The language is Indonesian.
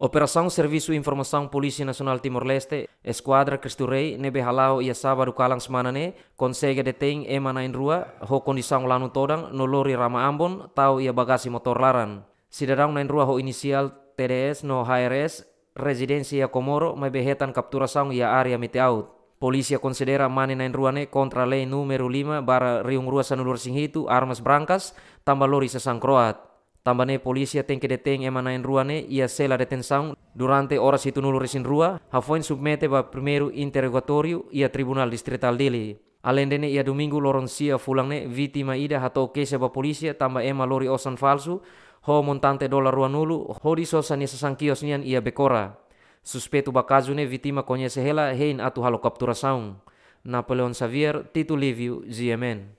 Operação Serviço Informação Polícia Nacional Timor-Leste, Esquadra Cristo Rei, nebe halau ia sábado Calang semanane, consegue deteng ema na rua, ho condição lá no todang, no lori rama ambon, tau ia bagasi motor laran. Cidadão na rua ho inicial TDS no HRS, residência Comoro, mas behetan capturação ia área mete out. Polícia considera mane na ne contra lei número 5 para riung rua sanulur singhitu armas brancas, tambalori lori sesang croat. Tambahnya, polisi ya ten che deten e rua ruane ia sela detenção durante orang situ nulu resin rua, hafoin submete ba primeru interrogatorio ia tribunal distrital dele. Alendene ia fulang ne viti vitima ida hato kese ba polisi ya, tambah ema lori osan falsu, ho montante dolar rua nulu ho disosania ya kios nian ia bekora. Suspeito bakazune vitima konyese sehela hein atu halo saung. Napoleon Xavier, Tito Livio, GMN.